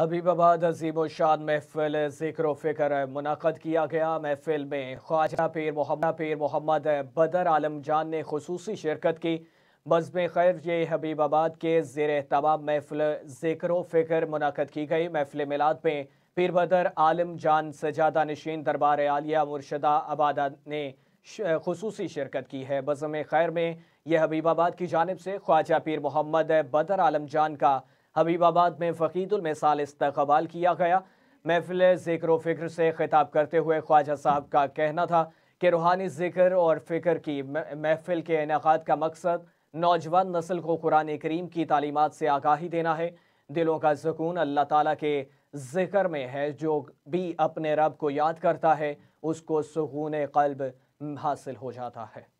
हबीबाबाद शान महफिल जिक्र फ़िक्र मुनद किया गया महफिल में ख्वाजा पीर मोहम्मद पीर मोहम्मद बदर आलम जान ने खसूसी शिरकत की बज़म खैर ये हबीबाबाद के जेर तमाम महफिल जिक्र फ़िक्र मुनद की गई महफिल मिलाद में पीर बदर आलम जान सजादा नशीन दरबार आलिया मुर्शदा आबादा ने खसूसी शिरकत की है बज़म खैर में यह हबीबाबाद की जानब से ख्वाजा पीर मोहम्मद बदर आलम जान का हबीबाबाद में मिसाल इस्तबाल किया गया महफिल ज़िक्र फ़िक्र से खिताब करते हुए ख्वाजा साहब का कहना था कि रूहानी ज़िक्र और फ़िक्र की महफिल के इनका का मकसद नौजवान नस्ल को कुरान करीम की तालीमत से आगाही देना है दिलों का सुकून अल्लाह ताला के जिक्र में है जो भी अपने रब को याद करता है उसको सुकून कल्ब हासिल हो जाता है